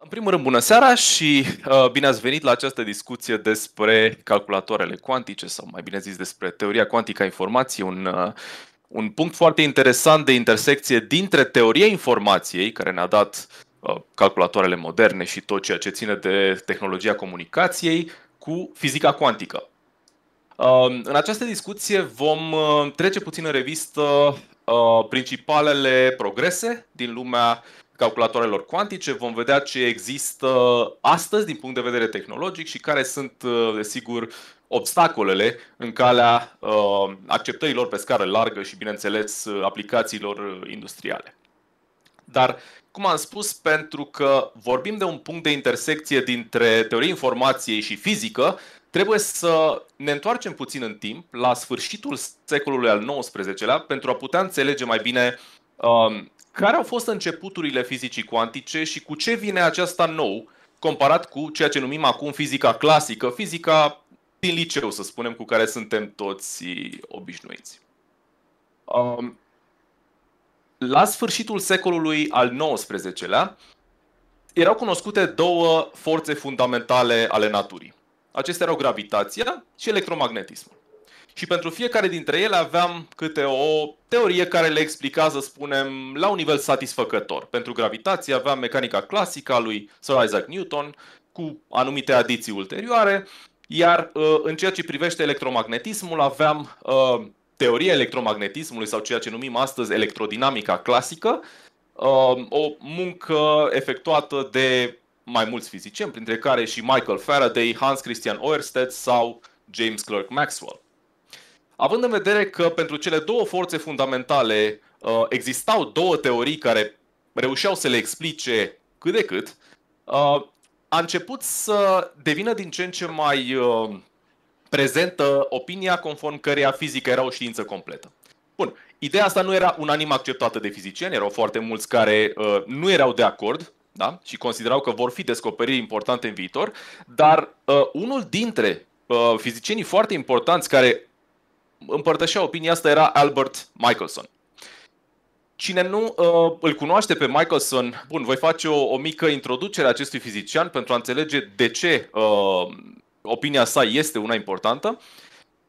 În primul rând, bună seara și uh, bine ați venit la această discuție despre calculatoarele cuantice sau mai bine zis despre teoria cuantică a informației, un, uh, un punct foarte interesant de intersecție dintre teoria informației, care ne-a dat uh, calculatoarele moderne și tot ceea ce ține de tehnologia comunicației, cu fizica cuantică. Uh, în această discuție vom uh, trece puțin în revistă uh, principalele progrese din lumea uh, calculatoarelor cuantice, vom vedea ce există astăzi din punct de vedere tehnologic și care sunt, uh, desigur, obstacolele în calea uh, acceptărilor pe scară largă și, bineînțeles, uh, aplicațiilor industriale. Dar, cum am spus, pentru că vorbim de un punct de intersecție dintre teorie informației și fizică, trebuie să ne întoarcem puțin în timp, la sfârșitul secolului al XIX-lea, pentru a putea înțelege mai bine care au fost începuturile fizicii cuantice și cu ce vine aceasta nou comparat cu ceea ce numim acum fizica clasică, fizica din liceu, să spunem, cu care suntem toți obișnuiți? Um, la sfârșitul secolului al XIX-lea, erau cunoscute două forțe fundamentale ale naturii. Acestea erau gravitația și electromagnetismul și pentru fiecare dintre ele aveam câte o teorie care le explica, să spunem, la un nivel satisfăcător. Pentru gravitație aveam mecanica clasică a lui Sir Isaac Newton, cu anumite adiții ulterioare, iar uh, în ceea ce privește electromagnetismul aveam uh, teoria electromagnetismului sau ceea ce numim astăzi electrodinamica clasică, uh, o muncă efectuată de mai mulți fizicieni, printre care și Michael Faraday, Hans Christian Oersted sau James Clerk Maxwell. Având în vedere că pentru cele două forțe fundamentale uh, existau două teorii care reușeau să le explice cât de cât, uh, a început să devină din ce în ce mai uh, prezentă opinia conform căreia fizica era o știință completă. Bun, ideea asta nu era unanim acceptată de fizicieni, erau foarte mulți care uh, nu erau de acord da? și considerau că vor fi descoperiri importante în viitor, dar uh, unul dintre uh, fizicienii foarte importanți care împărtășea opinia asta era Albert Michelson. Cine nu uh, îl cunoaște pe Michelson, bun, voi face o, o mică introducere a acestui fizician pentru a înțelege de ce uh, opinia sa este una importantă.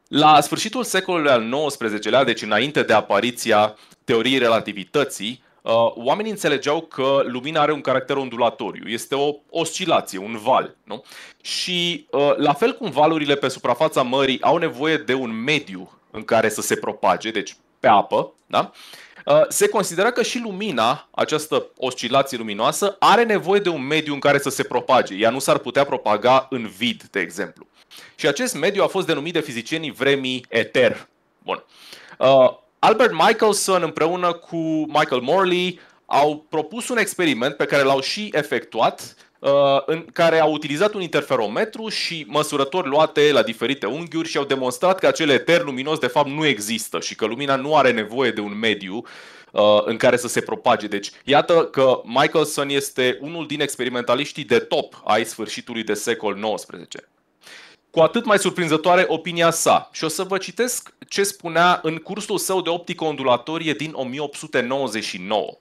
La sfârșitul secolului al XIX-lea, deci înainte de apariția teoriei relativității, uh, oamenii înțelegeau că lumina are un caracter ondulatoriu, este o oscilație, un val. Nu? Și uh, la fel cum valurile pe suprafața mării au nevoie de un mediu în care să se propage, deci pe apă, da? Uh, se considera că și lumina, această oscilație luminoasă, are nevoie de un mediu în care să se propage. Ea nu s-ar putea propaga în vid, de exemplu. Și acest mediu a fost denumit de fizicienii vremii eter. Bun. Uh, Albert Michelson împreună cu Michael Morley au propus un experiment pe care l-au și efectuat Uh, în care au utilizat un interferometru și măsurători luate la diferite unghiuri și au demonstrat că acel eter luminos de fapt nu există și că lumina nu are nevoie de un mediu uh, în care să se propage. Deci, iată că Michelson este unul din experimentaliștii de top ai sfârșitului de secol XIX. Cu atât mai surprinzătoare opinia sa. Și o să vă citesc ce spunea în cursul său de optică ondulatorie din 1899.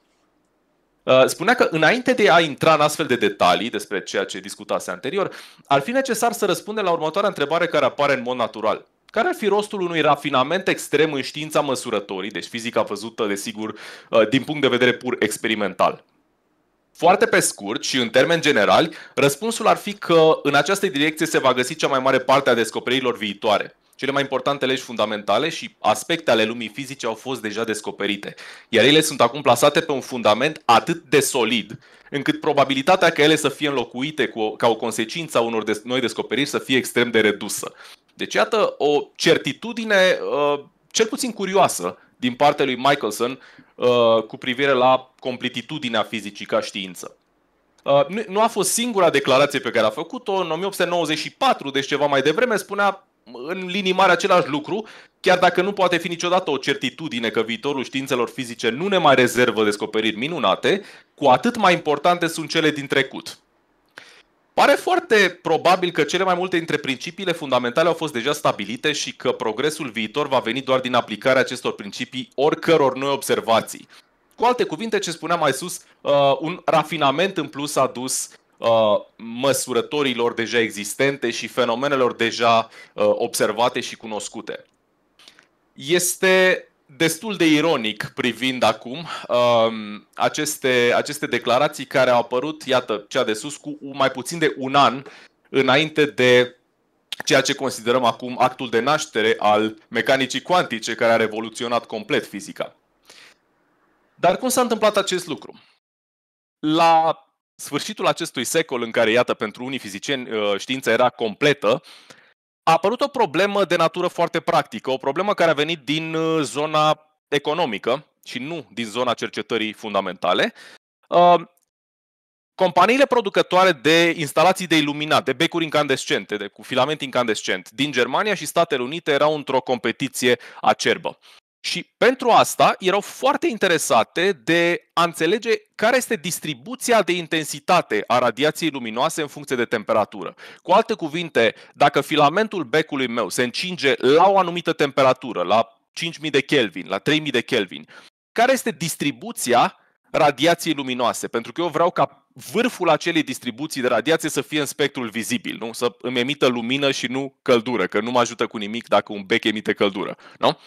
Uh, spunea că înainte de a intra în astfel de detalii despre ceea ce discutase anterior, ar fi necesar să răspundem la următoarea întrebare care apare în mod natural. Care ar fi rostul unui rafinament extrem în știința măsurătorii, deci fizica văzută, desigur, uh, din punct de vedere pur experimental? Foarte pe scurt și în termeni generali, răspunsul ar fi că în această direcție se va găsi cea mai mare parte a descoperirilor viitoare. Cele mai importante legi fundamentale și aspecte ale lumii fizice au fost deja descoperite, iar ele sunt acum plasate pe un fundament atât de solid, încât probabilitatea ca ele să fie înlocuite cu, o, ca o consecință a unor de, noi descoperiri să fie extrem de redusă. Deci, iată o certitudine uh, cel puțin curioasă din partea lui Michelson uh, cu privire la completitudinea fizicii ca știință. Uh, nu a fost singura declarație pe care a făcut-o. În 1894, deci ceva mai devreme, spunea în linii mari același lucru, chiar dacă nu poate fi niciodată o certitudine că viitorul științelor fizice nu ne mai rezervă descoperiri minunate, cu atât mai importante sunt cele din trecut. Pare foarte probabil că cele mai multe dintre principiile fundamentale au fost deja stabilite și că progresul viitor va veni doar din aplicarea acestor principii oricăror noi observații. Cu alte cuvinte, ce spuneam mai sus, uh, un rafinament în plus adus Uh, măsurătorilor deja existente și fenomenelor deja uh, observate și cunoscute. Este destul de ironic privind acum um, aceste, aceste declarații care au apărut, iată, cea de sus, cu mai puțin de un an înainte de ceea ce considerăm acum actul de naștere al mecanicii cuantice care a revoluționat complet fizica. Dar cum s-a întâmplat acest lucru? La sfârșitul acestui secol în care, iată, pentru unii fizicieni uh, știința era completă, a apărut o problemă de natură foarte practică, o problemă care a venit din uh, zona economică și nu din zona cercetării fundamentale. Uh, companiile producătoare de instalații de iluminat, de becuri incandescente, de, cu filament incandescent, din Germania și Statele Unite erau într-o competiție acerbă. Și pentru asta erau foarte interesate de a înțelege care este distribuția de intensitate a radiației luminoase în funcție de temperatură. Cu alte cuvinte, dacă filamentul becului meu se încinge la o anumită temperatură, la 5000 de Kelvin, la 3000 de Kelvin, care este distribuția radiației luminoase? Pentru că eu vreau ca vârful acelei distribuții de radiație să fie în spectrul vizibil, nu? să îmi emită lumină și nu căldură, că nu mă ajută cu nimic dacă un bec emite căldură. Nu?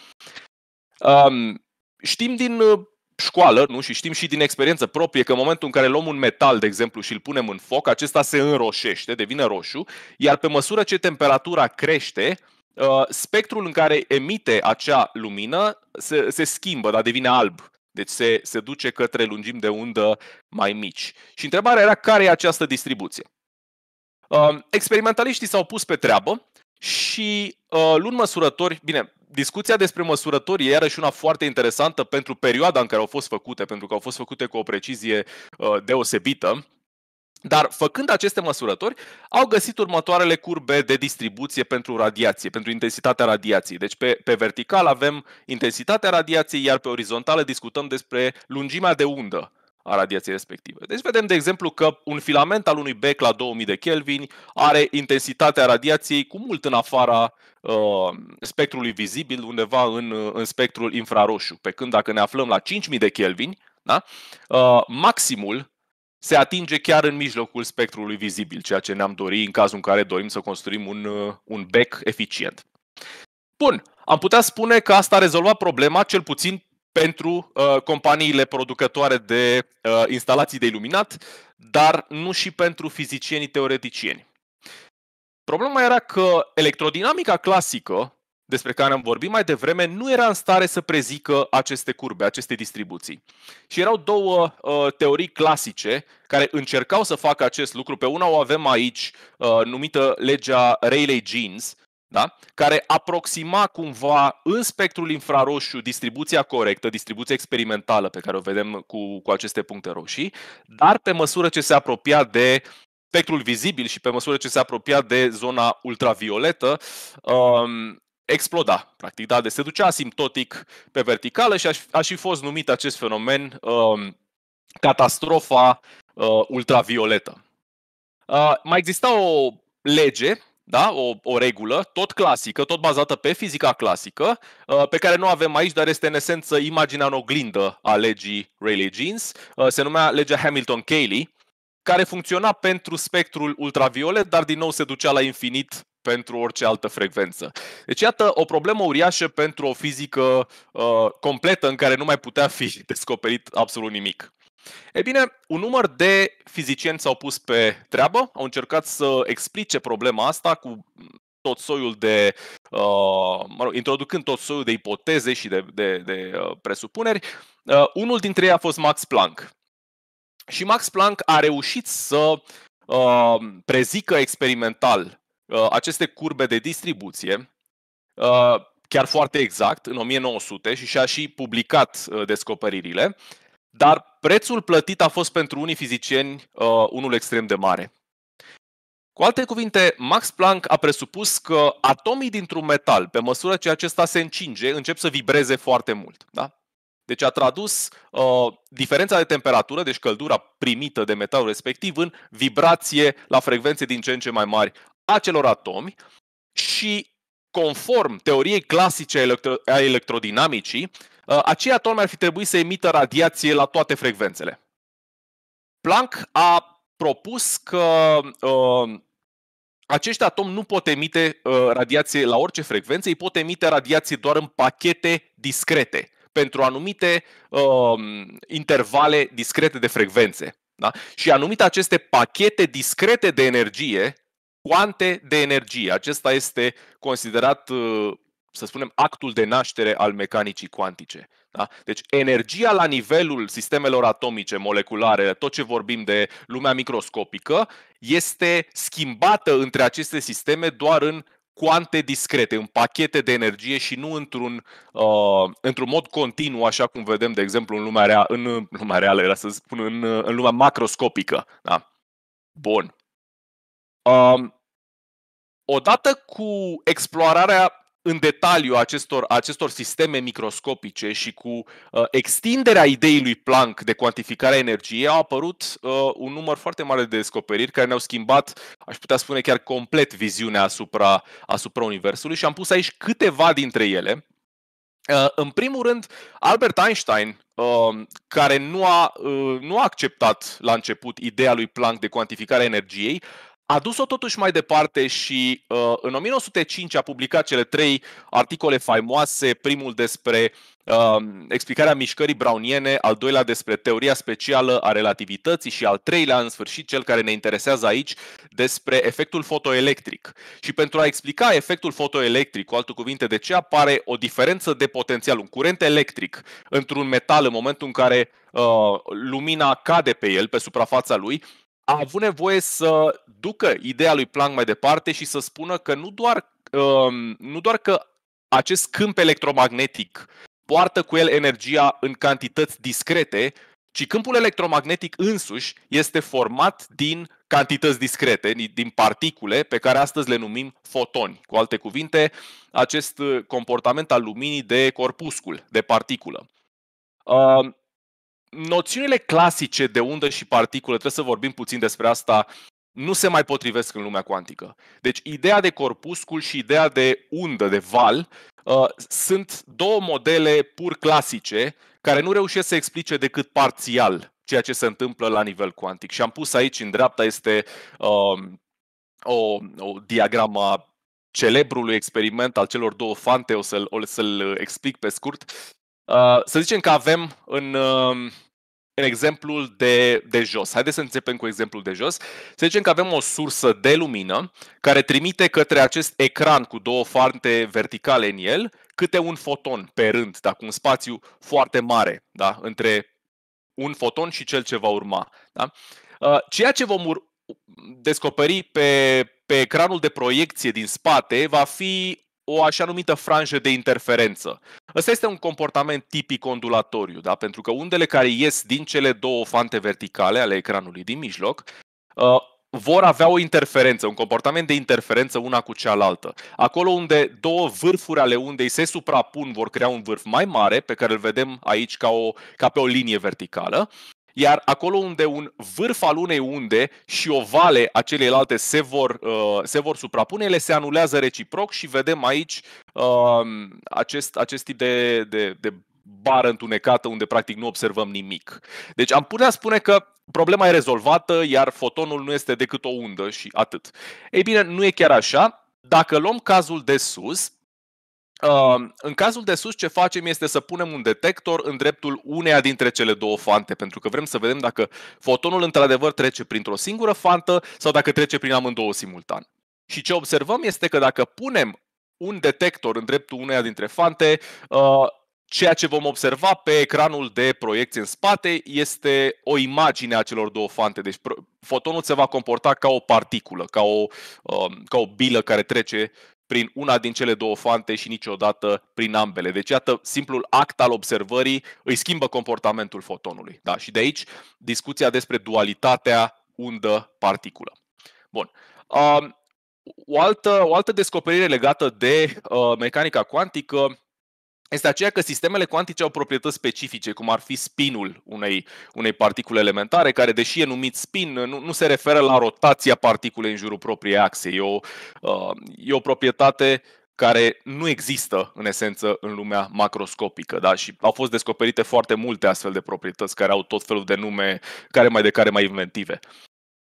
Um, știm din uh, școală nu? și știm și din experiență proprie că în momentul în care luăm un metal, de exemplu, și îl punem în foc, acesta se înroșește, devine roșu, iar pe măsură ce temperatura crește, uh, spectrul în care emite acea lumină se, se schimbă, dar devine alb. Deci se, se duce către lungimi de undă mai mici. Și întrebarea era care e această distribuție. Um, experimentaliștii s-au pus pe treabă și uh, luând măsurători, bine, discuția despre măsurători e iarăși una foarte interesantă pentru perioada în care au fost făcute, pentru că au fost făcute cu o precizie uh, deosebită. Dar făcând aceste măsurători, au găsit următoarele curbe de distribuție pentru radiație, pentru intensitatea radiației. Deci pe, pe vertical avem intensitatea radiației, iar pe orizontală discutăm despre lungimea de undă a radiației respective. Deci vedem, de exemplu, că un filament al unui bec la 2000 de Kelvin are intensitatea radiației cu mult în afara uh, spectrului vizibil, undeva în, uh, în spectrul infraroșu. Pe când dacă ne aflăm la 5000 de Kelvin, da, uh, maximul se atinge chiar în mijlocul spectrului vizibil, ceea ce ne-am dorit în cazul în care dorim să construim un, uh, un bec eficient. Bun, am putea spune că asta a rezolvat problema, cel puțin pentru uh, companiile producătoare de uh, instalații de iluminat, dar nu și pentru fizicienii teoreticieni. Problema era că electrodinamica clasică, despre care am vorbit mai devreme, nu era în stare să prezică aceste curbe, aceste distribuții. Și erau două uh, teorii clasice care încercau să facă acest lucru. Pe una o avem aici, uh, numită legea Rayleigh-Jeans, da? care aproxima cumva în spectrul infraroșu distribuția corectă, distribuția experimentală pe care o vedem cu, cu aceste puncte roșii, dar pe măsură ce se apropia de spectrul vizibil și pe măsură ce se apropia de zona ultravioletă, um, exploda, practic, da? Deci se ducea asimptotic pe verticală și a, și fost numit acest fenomen um, catastrofa uh, ultravioletă. Uh, mai exista o lege da? o, o regulă, tot clasică, tot bazată pe fizica clasică, uh, pe care nu avem aici, dar este în esență imaginea în oglindă a legii Rayleigh-Jeans. Uh, se numea legea Hamilton-Cayley, care funcționa pentru spectrul ultraviolet, dar din nou se ducea la infinit pentru orice altă frecvență. Deci, iată, o problemă uriașă pentru o fizică uh, completă în care nu mai putea fi descoperit absolut nimic. E bine, un număr de fizicieni s-au pus pe treabă, au încercat să explice problema asta cu tot soiul de, uh, mă rog, introducând tot soiul de ipoteze și de, de, de uh, presupuneri. Uh, unul dintre ei a fost Max Planck. Și Max Planck a reușit să uh, prezică experimental uh, aceste curbe de distribuție, uh, chiar foarte exact, în 1900 și și-a și publicat uh, descoperirile. Dar prețul plătit a fost pentru unii fizicieni uh, unul extrem de mare. Cu alte cuvinte, Max Planck a presupus că atomii dintr-un metal, pe măsură ce acesta se încinge, încep să vibreze foarte mult. Da? Deci a tradus uh, diferența de temperatură, deci căldura primită de metalul respectiv, în vibrație la frecvențe din ce în ce mai mari a celor atomi și conform teoriei clasice a, electro- a electrodinamicii, Uh, aceea atom ar fi trebuit să emită radiație la toate frecvențele. Planck a propus că uh, acești atomi nu pot emite uh, radiație la orice frecvență, ei pot emite radiație doar în pachete discrete, pentru anumite uh, intervale discrete de frecvențe. Da? Și anumite aceste pachete discrete de energie, cuante de energie. Acesta este considerat uh, să spunem, actul de naștere al mecanicii cuantice. Da? Deci energia la nivelul sistemelor atomice, moleculare, tot ce vorbim de lumea microscopică, este schimbată între aceste sisteme doar în cuante discrete, în pachete de energie și nu într-un, uh, într-un mod continuu, așa cum vedem, de exemplu, în lumea, rea, în, lumea reală, era să spun, în, în lumea macroscopică. Da? Bun. Um, odată cu explorarea în detaliu acestor, acestor sisteme microscopice și cu uh, extinderea ideii lui Planck de cuantificarea energiei au apărut uh, un număr foarte mare de descoperiri care ne-au schimbat, aș putea spune chiar complet viziunea asupra, asupra Universului și am pus aici câteva dintre ele. Uh, în primul rând, Albert Einstein, uh, care nu a, uh, nu a acceptat la început ideea lui Planck de cuantificarea energiei, a dus-o totuși mai departe și uh, în 1905 a publicat cele trei articole faimoase, primul despre uh, explicarea mișcării browniene, al doilea despre teoria specială a relativității și al treilea, în sfârșit, cel care ne interesează aici, despre efectul fotoelectric. Și pentru a explica efectul fotoelectric, cu alte cuvinte, de ce apare o diferență de potențial, un curent electric într-un metal în momentul în care uh, lumina cade pe el, pe suprafața lui, a avut nevoie să ducă ideea lui Planck mai departe și să spună că nu doar, um, nu doar că acest câmp electromagnetic poartă cu el energia în cantități discrete, ci câmpul electromagnetic însuși este format din cantități discrete, din particule, pe care astăzi le numim fotoni. Cu alte cuvinte, acest comportament al luminii de corpuscul, de particulă. Um, noțiunile clasice de undă și particule, trebuie să vorbim puțin despre asta, nu se mai potrivesc în lumea cuantică. Deci ideea de corpuscul și ideea de undă, de val, uh, sunt două modele pur clasice care nu reușesc să explice decât parțial ceea ce se întâmplă la nivel cuantic. Și am pus aici în dreapta este uh, o, o diagramă celebrului experiment al celor două fante, o să-l, o să-l explic pe scurt, Uh, să zicem că avem în, uh, în exemplul de, de jos. Haideți să începem cu exemplul de jos. Să zicem că avem o sursă de lumină care trimite către acest ecran cu două fante verticale în el câte un foton pe rând, da, cu un spațiu foarte mare da, între un foton și cel ce va urma. Da? Uh, ceea ce vom ur- descoperi pe, pe ecranul de proiecție din spate va fi o așa numită franjă de interferență. Ăsta este un comportament tipic ondulatoriu, da? pentru că undele care ies din cele două fante verticale ale ecranului din mijloc uh, vor avea o interferență, un comportament de interferență una cu cealaltă. Acolo unde două vârfuri ale undei se suprapun vor crea un vârf mai mare, pe care îl vedem aici ca, o, ca pe o linie verticală, iar acolo unde un vârf al unei unde și o vale a celeilalte se vor, uh, se vor suprapune, ele se anulează reciproc și vedem aici uh, acest, acest tip de, de, de bară întunecată unde practic nu observăm nimic. Deci am putea spune că problema e rezolvată, iar fotonul nu este decât o undă și atât. Ei bine, nu e chiar așa. Dacă luăm cazul de sus, în cazul de sus, ce facem este să punem un detector în dreptul uneia dintre cele două fante, pentru că vrem să vedem dacă fotonul într-adevăr trece printr-o singură fantă sau dacă trece prin amândouă simultan. Și ce observăm este că dacă punem un detector în dreptul uneia dintre fante, ă, ceea ce vom observa pe ecranul de proiecție în spate este o imagine a celor două fante. Deci fotonul se va comporta ca o particulă, ca o, ă, ca o bilă care trece prin una din cele două fante și niciodată prin ambele. Deci, iată, simplul act al observării îi schimbă comportamentul fotonului. Da? Și de aici discuția despre dualitatea undă-particulă. Bun. Um, o altă, o altă descoperire legată de uh, mecanica cuantică este aceea că sistemele cuantice au proprietăți specifice, cum ar fi spinul unei, unei particule elementare, care, deși e numit spin, nu, nu se referă la rotația particulei în jurul propriei axe. E o, uh, e o proprietate care nu există, în esență, în lumea macroscopică. Da? Și au fost descoperite foarte multe astfel de proprietăți care au tot felul de nume, care mai de care mai inventive.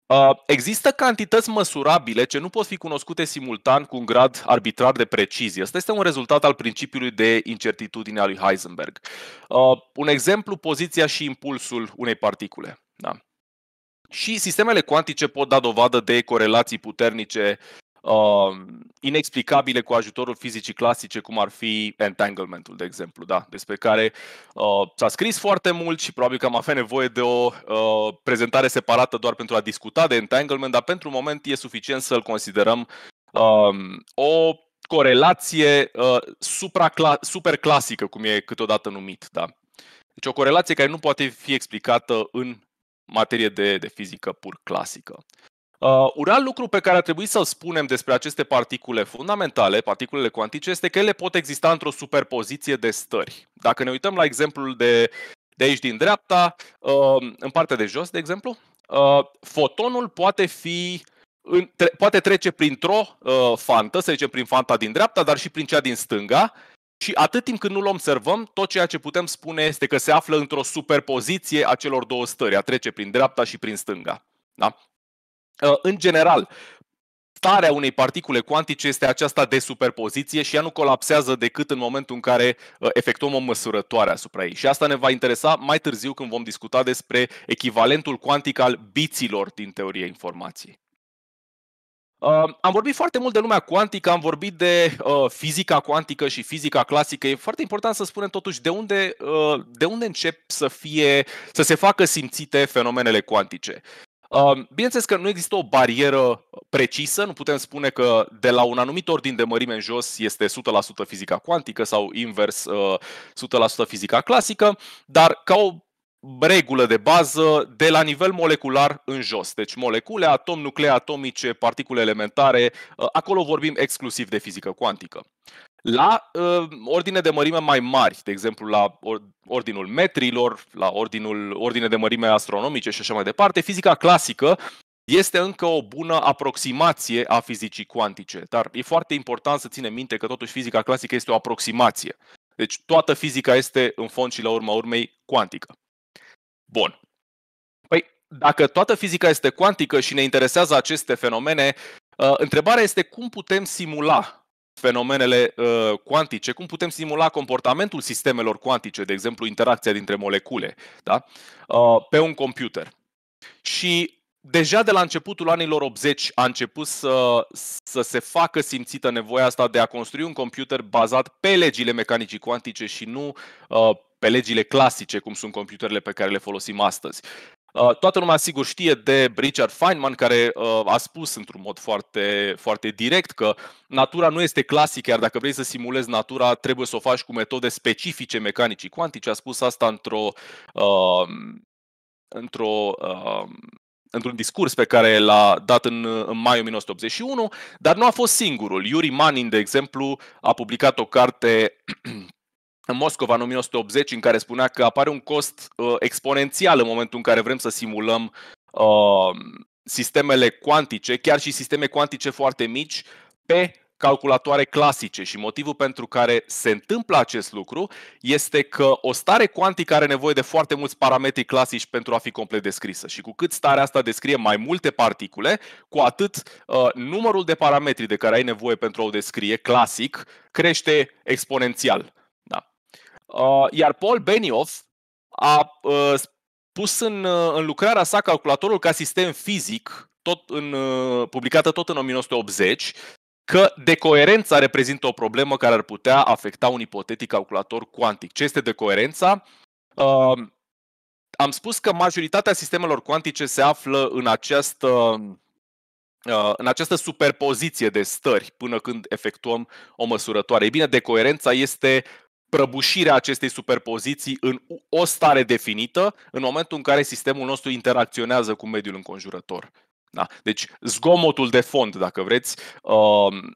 Uh, există cantități măsurabile ce nu pot fi cunoscute simultan cu un grad arbitrar de precizie. Asta este un rezultat al principiului de incertitudine al lui Heisenberg. Uh, un exemplu, poziția și impulsul unei particule. Da. Și sistemele cuantice pot da dovadă de corelații puternice uh, inexplicabile cu ajutorul fizicii clasice, cum ar fi entanglementul, de exemplu, da? despre care uh, s-a scris foarte mult și probabil că am avea nevoie de o uh, prezentare separată doar pentru a discuta de entanglement, dar pentru moment e suficient să-l considerăm uh, o corelație uh, supra-cla- superclasică, cum e câteodată numit. Da? Deci o corelație care nu poate fi explicată în materie de, de fizică pur clasică. Uh, un alt lucru pe care ar trebui să-l spunem despre aceste particule fundamentale, particulele cuantice, este că ele pot exista într-o superpoziție de stări. Dacă ne uităm la exemplul de, de aici din dreapta, uh, în partea de jos, de exemplu, uh, fotonul poate fi în, tre- poate trece printr-o uh, fantă, să zicem prin fanta din dreapta, dar și prin cea din stânga, și atât timp când nu-l observăm, tot ceea ce putem spune este că se află într-o superpoziție a celor două stări, a trece prin dreapta și prin stânga. Da? Uh, în general, starea unei particule cuantice este aceasta de superpoziție și ea nu colapsează decât în momentul în care uh, efectuăm o măsurătoare asupra ei. Și asta ne va interesa mai târziu când vom discuta despre echivalentul cuantic al biților din teoria informației. Uh, am vorbit foarte mult de lumea cuantică, am vorbit de fizica cuantică și fizica clasică. E foarte important să spunem totuși de unde, de unde încep să fie să se facă simțite fenomenele cuantice. Bineînțeles că nu există o barieră precisă, nu putem spune că de la un anumit ordin de mărime în jos este 100% fizica cuantică sau invers 100% uh, fizica clasică, dar ca o regulă de bază de la nivel molecular în jos. Deci molecule, atom, nuclee atomice, particule elementare, uh, acolo vorbim exclusiv de fizică cuantică la uh, ordine de mărime mai mari, de exemplu la or, ordinul metrilor, la ordinul ordine de mărime astronomice și așa mai departe, fizica clasică este încă o bună aproximație a fizicii cuantice, dar e foarte important să ținem minte că totuși fizica clasică este o aproximație. Deci toată fizica este în fond și la urma urmei cuantică. Bun. Păi, dacă toată fizica este cuantică și ne interesează aceste fenomene, uh, întrebarea este cum putem simula fenomenele uh, cuantice, cum putem simula comportamentul sistemelor cuantice, de exemplu interacția dintre molecule, da? uh, pe un computer. Și deja de la începutul anilor 80 a început să, să se facă simțită nevoia asta de a construi un computer bazat pe legile mecanicii cuantice și nu uh, pe legile clasice, cum sunt computerele pe care le folosim astăzi. Uh, toată lumea, sigur, știe de Richard Feynman, care uh, a spus într-un mod foarte, foarte direct că natura nu este clasică, iar dacă vrei să simulezi natura, trebuie să o faci cu metode specifice mecanicii cuantice. A spus asta într-o, uh, într-o, într-un discurs pe care l-a dat în, în mai 1981, dar nu a fost singurul. Yuri Manin, de exemplu, a publicat o carte în Moscova în 1980, în care spunea că apare un cost uh, exponențial în momentul în care vrem să simulăm uh, sistemele cuantice, chiar și sisteme cuantice foarte mici, pe calculatoare clasice și motivul pentru care se întâmplă acest lucru este că o stare cuantică are nevoie de foarte mulți parametri clasici pentru a fi complet descrisă și cu cât starea asta descrie mai multe particule, cu atât uh, numărul de parametri de care ai nevoie pentru a o descrie clasic crește exponențial. Uh, iar Paul Benioff a uh, pus în, uh, în lucrarea sa calculatorul ca sistem fizic, tot în, uh, publicată tot în 1980, că decoerența reprezintă o problemă care ar putea afecta un ipotetic calculator cuantic. Ce este decoerența? Uh, am spus că majoritatea sistemelor cuantice se află în această, uh, în această superpoziție de stări până când efectuăm o măsurătoare. Ei bine, decoerența este prăbușirea acestei superpoziții în o stare definită în momentul în care sistemul nostru interacționează cu mediul înconjurător. Da? Deci zgomotul de fond, dacă vreți, um,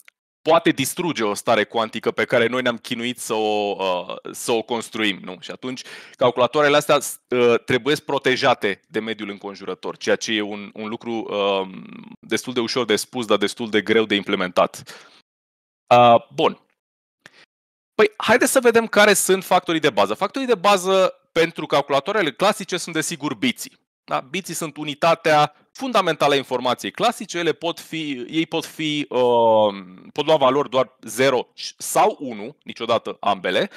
poate distruge o stare cuantică pe care noi ne-am chinuit să o, uh, să o construim. Nu? Și atunci calculatoarele astea uh, trebuie protejate de mediul înconjurător, ceea ce e un, un lucru um, destul de ușor de spus, dar destul de greu de implementat. Uh, bun, Păi, haideți să vedem care sunt factorii de bază. Factorii de bază pentru calculatoarele clasice sunt desigur biții. Da? Biții sunt unitatea fundamentală a informației clasice, ele pot fi, ei pot fi, uh, pot lua valori doar 0 sau 1, niciodată ambele,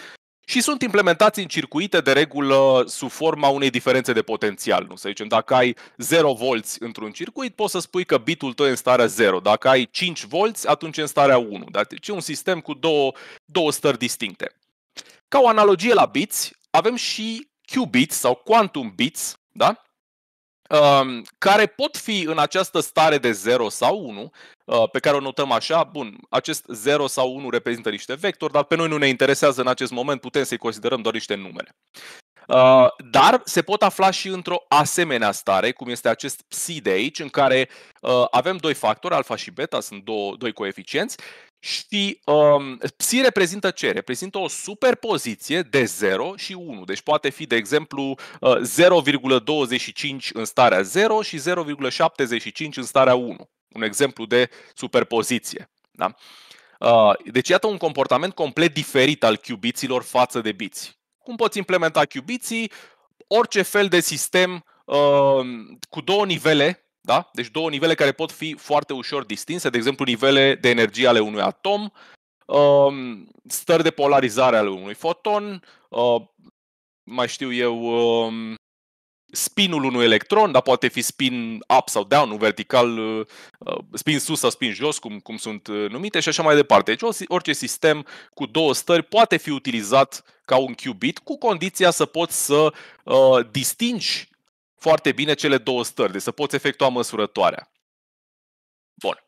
și sunt implementați în circuite de regulă sub forma unei diferențe de potențial. Nu să zicem, dacă ai 0 volți într-un circuit, poți să spui că bitul tău e în starea 0. Dacă ai 5 volți, atunci e în starea 1. Deci e un sistem cu două, două stări distincte. Ca o analogie la bits, avem și qubits sau quantum bits, da? Um, care pot fi în această stare de 0 sau 1, uh, pe care o notăm așa, bun, acest 0 sau 1 reprezintă niște vectori, dar pe noi nu ne interesează în acest moment, putem să-i considerăm doar niște numere. Uh, dar se pot afla și într-o asemenea stare, cum este acest psi de aici, în care uh, avem doi factori, alfa și beta, sunt două, doi coeficienți, și um, psi reprezintă ce? Reprezintă o superpoziție de 0 și 1. Deci poate fi, de exemplu, 0,25 uh, în starea 0 și 0,75 în starea 1. Un exemplu de superpoziție. Da? Uh, deci iată un comportament complet diferit al cubiților față de biți. Cum poți implementa cubiții? Orice fel de sistem uh, cu două nivele da? Deci două nivele care pot fi foarte ușor distinse, de exemplu nivele de energie ale unui atom, um, stări de polarizare ale unui foton, uh, mai știu eu, um, spinul unui electron, dar poate fi spin up sau down, un vertical, uh, uh, spin sus sau spin jos, cum, cum sunt numite, și așa mai departe. Deci orice sistem cu două stări poate fi utilizat ca un qubit, cu condiția să poți să uh, distingi foarte bine cele două stări, deci să poți efectua măsurătoarea. Bun.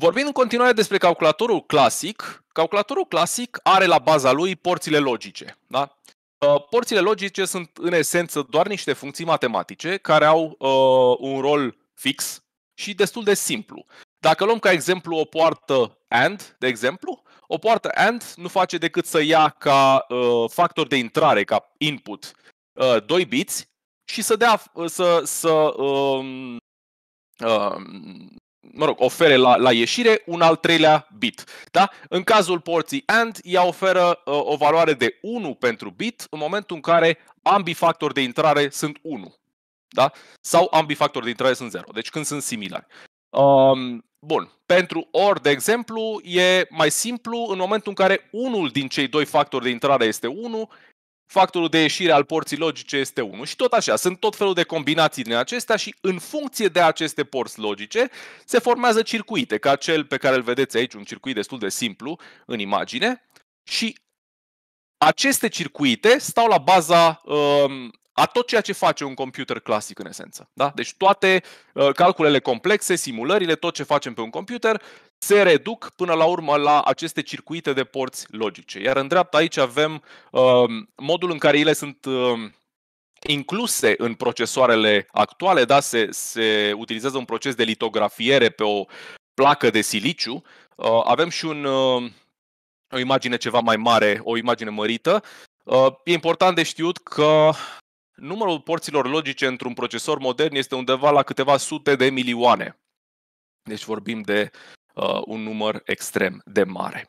Vorbim în continuare despre calculatorul clasic. Calculatorul clasic are la baza lui porțile logice. Da? Uh, porțile logice sunt în esență doar niște funcții matematice care au uh, un rol fix și destul de simplu. Dacă luăm ca exemplu o poartă AND, de exemplu, o poartă AND nu face decât să ia ca uh, factor de intrare, ca input, uh, 2 biți și să dea, uh, să, să um, um, mă rog, ofere la, la ieșire un al treilea bit. Da? În cazul porții AND, ea oferă uh, o valoare de 1 pentru bit în momentul în care ambii factori de intrare sunt 1. Da? Sau ambii factori de intrare sunt 0. Deci când sunt similari. Um, bun. Pentru OR, de exemplu, e mai simplu în momentul în care unul din cei doi factori de intrare este 1, factorul de ieșire al porții logice este 1 și tot așa. Sunt tot felul de combinații din acestea și în funcție de aceste porți logice se formează circuite, ca cel pe care îl vedeți aici, un circuit destul de simplu în imagine și aceste circuite stau la baza um, a tot ceea ce face un computer clasic în esență. Da? Deci toate uh, calculele complexe, simulările, tot ce facem pe un computer se reduc până la urmă la aceste circuite de porți logice. Iar în dreapta aici avem uh, modul în care ele sunt uh, incluse în procesoarele actuale, da? se, se utilizează un proces de litografiere pe o placă de siliciu. Uh, avem și un, uh, o imagine ceva mai mare, o imagine mărită. Uh, e important de știut că numărul porților logice într-un procesor modern este undeva la câteva sute de milioane. Deci vorbim de uh, un număr extrem de mare.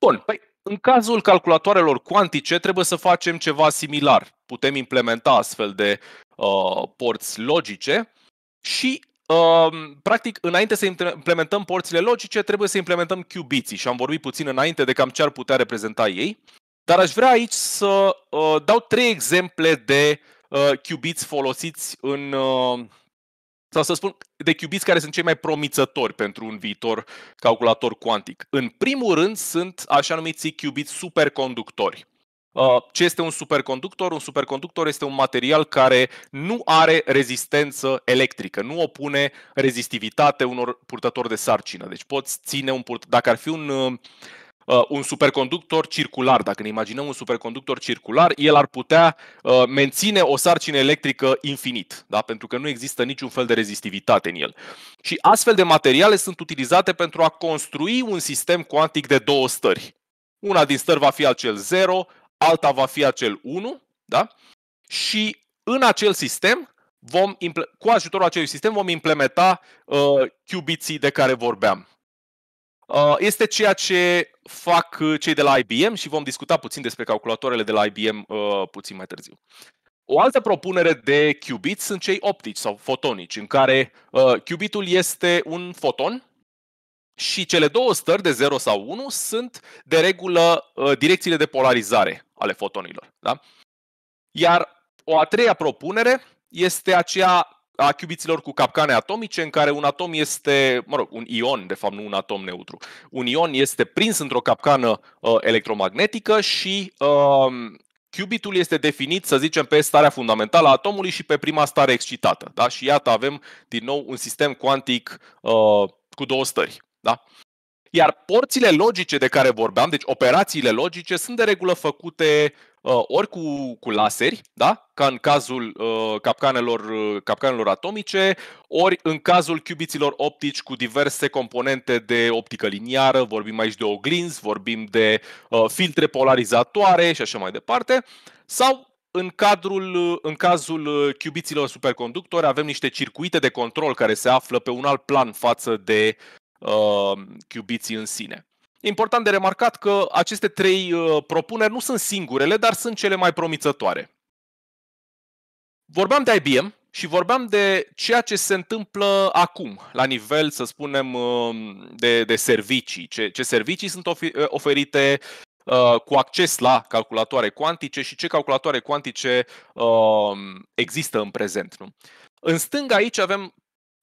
Bun, păi în cazul calculatoarelor cuantice trebuie să facem ceva similar. Putem implementa astfel de uh, porți logice și Uh, practic, înainte să implementăm porțile logice, trebuie să implementăm qubits și am vorbit puțin înainte de cam ce ar putea reprezenta ei. Dar aș vrea aici să uh, dau trei exemple de uh, qubits folosiți în, uh, sau să spun, de deci, cubiți care sunt cei mai promițători pentru un viitor calculator cuantic. În primul rând sunt așa numiți qubit superconductori. Uh, ce este un superconductor? Un superconductor este un material care nu are rezistență electrică, nu opune rezistivitate unor purtători de sarcină. Deci poți ține un purt... Dacă ar fi un uh, Uh, un superconductor circular, dacă ne imaginăm un superconductor circular, el ar putea uh, menține o sarcină electrică infinit, da? pentru că nu există niciun fel de rezistivitate în el. Și astfel de materiale sunt utilizate pentru a construi un sistem cuantic de două stări. Una din stări va fi acel 0, alta va fi acel 1, da? și în acel sistem, vom, cu ajutorul acelui sistem, vom implementa uh, qubitsii de care vorbeam. Uh, este ceea ce fac uh, cei de la IBM și vom discuta puțin despre calculatoarele de la IBM uh, puțin mai târziu. O altă propunere de qubit sunt cei optici sau fotonici, în care qubitul este un foton și cele două stări de 0 sau 1 sunt de regulă direcțiile de polarizare ale fotonilor. Da? Iar o a treia propunere este aceea a cubiților cu capcane atomice în care un atom este, mă rog, un ion, de fapt nu un atom neutru, un ion este prins într-o capcană uh, electromagnetică și uh, cubitul este definit, să zicem, pe starea fundamentală a atomului și pe prima stare excitată. Da? Și iată, avem din nou un sistem cuantic uh, cu două stări. Da? Iar porțile logice de care vorbeam, deci operațiile logice, sunt de regulă făcute uh, ori cu, cu laseri, da? ca în cazul uh, capcanelor, uh, capcanelor atomice, ori în cazul cubiților optici cu diverse componente de optică liniară, vorbim aici de oglinzi, vorbim de uh, filtre polarizatoare și așa mai departe, sau în, cadrul, uh, în cazul uh, cubiților superconductori avem niște circuite de control care se află pe un alt plan față de uh, în sine. important de remarcat că aceste trei uh, propuneri nu sunt singurele, dar sunt cele mai promițătoare. Vorbeam de IBM și vorbeam de ceea ce se întâmplă acum, la nivel, să spunem, uh, de, de servicii. Ce, ce servicii sunt uh, oferite uh, cu acces la calculatoare cuantice și ce calculatoare cuantice uh, există în prezent. Nu? În stânga aici avem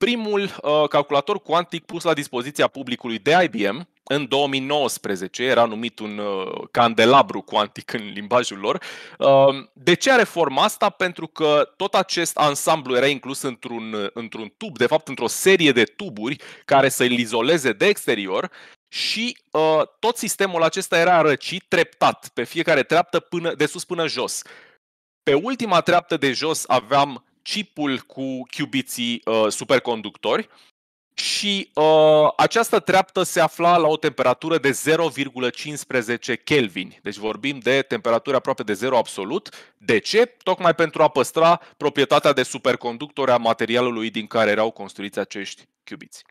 primul uh, calculator cuantic pus la dispoziția publicului de IBM în 2019, era numit un uh, candelabru cuantic în limbajul lor. Uh, de ce are forma asta? Pentru că tot acest ansamblu era inclus într-un, uh, într-un tub, de fapt într-o serie de tuburi care să îl izoleze de exterior și uh, tot sistemul acesta era răcit treptat, pe fiecare treaptă până, de sus până jos. Pe ultima treaptă de jos aveam chipul cu cubiții uh, superconductori și uh, această treaptă se afla la o temperatură de 0,15 Kelvin. Deci vorbim de temperatură aproape de 0 absolut. De ce? Tocmai pentru a păstra proprietatea de superconductor a materialului din care erau construiți acești cubiți.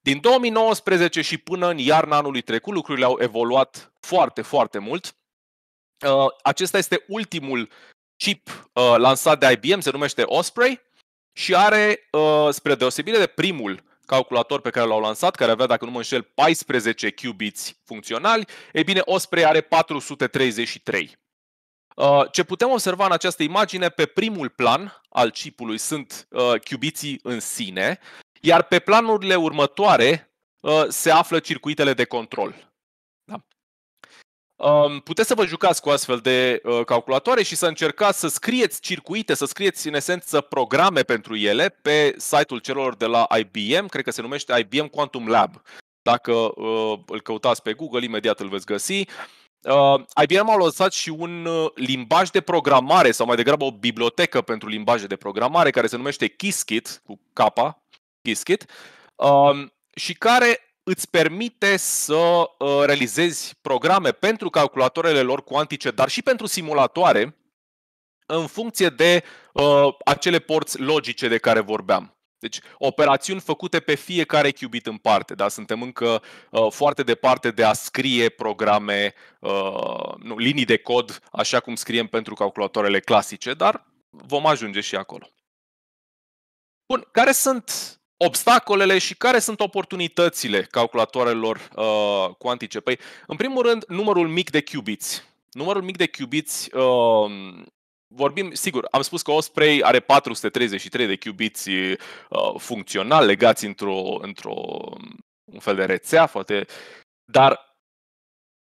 Din 2019 și până în iarna anului trecut, lucrurile au evoluat foarte, foarte mult. Uh, acesta este ultimul chip uh, lansat de IBM, se numește Osprey și are, uh, spre deosebire de primul calculator pe care l-au lansat, care avea, dacă nu mă înșel, 14 qubits funcționali, e bine, Osprey are 433. Uh, ce putem observa în această imagine, pe primul plan al chipului sunt uh, cubiții în sine, iar pe planurile următoare uh, se află circuitele de control. Um, puteți să vă jucați cu astfel de uh, calculatoare și să încercați să scrieți circuite, să scrieți în esență programe pentru ele pe site-ul celor de la IBM, cred că se numește IBM Quantum Lab. Dacă uh, îl căutați pe Google, imediat îl veți găsi. Uh, IBM a lăsat și un limbaj de programare, sau mai degrabă o bibliotecă pentru limbaje de programare, care se numește Qiskit, cu capa Qiskit, um, și care îți permite să uh, realizezi programe pentru calculatoarele lor cuantice, dar și pentru simulatoare, în funcție de uh, acele porți logice de care vorbeam. Deci, operațiuni făcute pe fiecare qubit în parte, dar suntem încă uh, foarte departe de a scrie programe, uh, nu, linii de cod, așa cum scriem pentru calculatoarele clasice, dar vom ajunge și acolo. Bun, care sunt obstacolele și care sunt oportunitățile calculatoarelor uh, cuantice? Păi, în primul rând, numărul mic de qubits. Numărul mic de qubits, uh, um, vorbim, sigur, am spus că Osprey are 433 de qubits uh, funcțional legați într-o, într-o un fel de rețea, poate, dar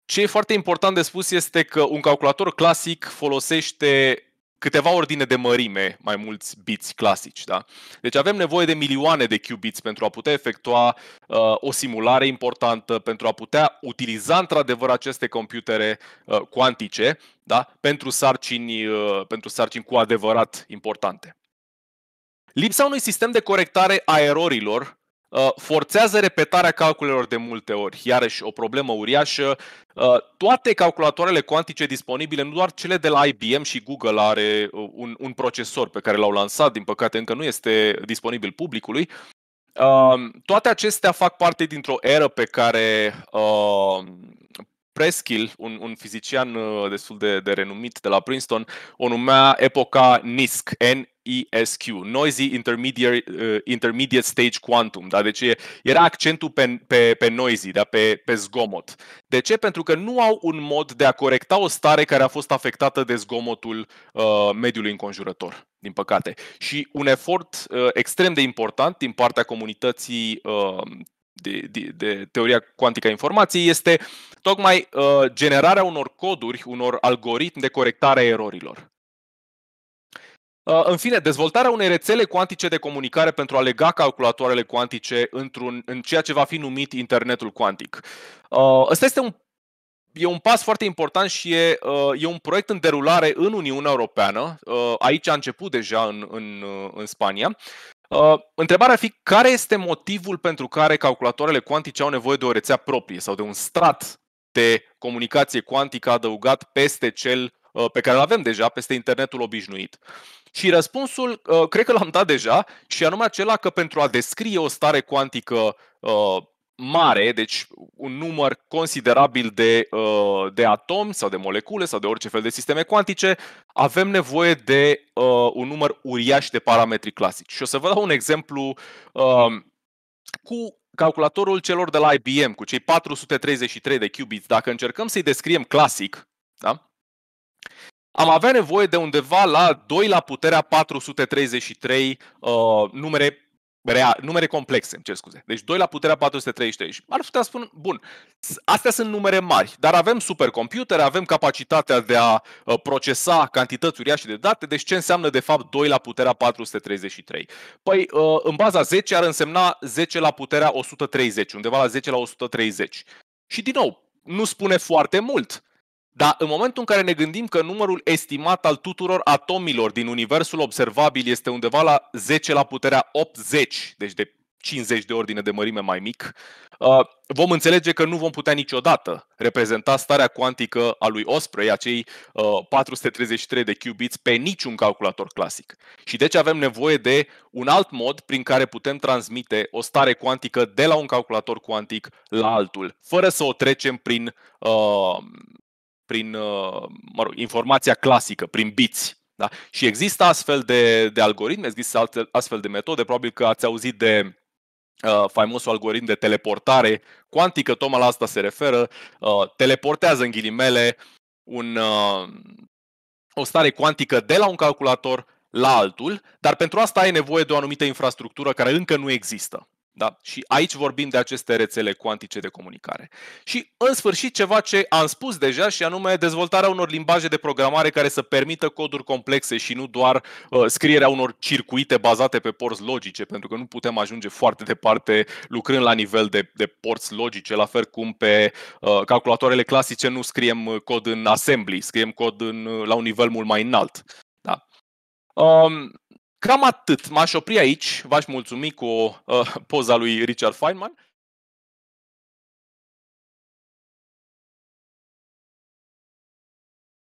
ce e foarte important de spus este că un calculator clasic folosește câteva ordine de mărime mai mulți biți clasici. Da? Deci avem nevoie de milioane de qubits pentru a putea efectua uh, o simulare importantă, pentru a putea utiliza într-adevăr aceste computere uh, cuantice da? pentru, sarcini, uh, pentru sarcini cu adevărat importante. Lipsa unui sistem de corectare a erorilor Uh, forțează repetarea calculelor de multe ori, iarăși o problemă uriașă. Uh, toate calculatoarele cuantice disponibile, nu doar cele de la IBM și Google are uh, un, un procesor pe care l-au lansat, din păcate încă nu este disponibil publicului, toate acestea fac parte dintr-o eră pe care Preskill, un, un fizician uh, destul de, de renumit de la Princeton, o numea epoca NISQ, N Q, Noisy Intermediate, uh, Intermediate Stage Quantum, da? deci era accentul pe, pe, pe noisy, da? pe, pe zgomot. De ce? Pentru că nu au un mod de a corecta o stare care a fost afectată de zgomotul uh, mediului înconjurător, din păcate. Și un efort uh, extrem de important din partea comunității uh, de, de, de teoria cuantică a informației este tocmai uh, generarea unor coduri, unor algoritmi de corectare a erorilor. Uh, în fine, dezvoltarea unei rețele cuantice de comunicare pentru a lega calculatoarele cuantice într-un, în ceea ce va fi numit internetul cuantic. Uh, ăsta este un, e un pas foarte important și e, uh, e un proiect în derulare în Uniunea Europeană. Aici a început deja în, în, în Spania Uh, întrebarea ar fi care este motivul pentru care calculatoarele cuantice au nevoie de o rețea proprie sau de un strat de comunicație cuantică adăugat peste cel uh, pe care îl avem deja, peste internetul obișnuit. Și răspunsul uh, cred că l-am dat deja și anume acela că pentru a descrie o stare cuantică uh, mare, deci un număr considerabil de, uh, de atomi sau de molecule sau de orice fel de sisteme cuantice, avem nevoie de uh, un număr uriaș de parametri clasici. Și o să vă dau un exemplu um, cu calculatorul celor de la IBM, cu cei 433 de qubits. Dacă încercăm să-i descriem clasic, da? am avea nevoie de undeva la 2 la puterea 433 uh, numere real, numere complexe, îmi cer scuze. Deci 2 la puterea 433. Ar putea spune, bun, astea sunt numere mari, dar avem supercomputere, avem capacitatea de a uh, procesa cantități uriașe de date, deci ce înseamnă de fapt 2 la puterea 433? Păi, uh, în baza 10 ar însemna 10 la puterea 130, undeva la 10 la 130. Și din nou, nu spune foarte mult, dar în momentul în care ne gândim că numărul estimat al tuturor atomilor din universul observabil este undeva la 10 la puterea 80, deci de 50 de ordine de mărime mai mic, uh, vom înțelege că nu vom putea niciodată reprezenta starea cuantică a lui Osprey, acei 433 uh, de qubits, pe niciun calculator clasic. Și deci avem nevoie de un alt mod prin care putem transmite o stare cuantică de la un calculator cuantic la altul, fără să o trecem prin uh, prin uh, mă rog, informația clasică, prin biți. Da? Și există astfel de, de algoritme, există alte, astfel de metode, probabil că ați auzit de uh, faimosul algoritm de teleportare cuantică, tocmai la asta se referă, uh, teleportează în ghilimele un, uh, o stare cuantică de la un calculator la altul, dar pentru asta ai nevoie de o anumită infrastructură care încă nu există. Da? Și aici vorbim de aceste rețele cuantice de comunicare. Și, în sfârșit, ceva ce am spus deja, și anume dezvoltarea unor limbaje de programare care să permită coduri complexe și nu doar uh, scrierea unor circuite bazate pe porți logice, pentru că nu putem ajunge foarte departe lucrând la nivel de, de porți logice, la fel cum pe uh, calculatoarele clasice nu scriem uh, cod în assembly, scriem cod în, uh, la un nivel mult mai înalt. Da? Um, Cam atât. M-aș opri aici. V-aș mulțumi cu uh, poza lui Richard Feynman.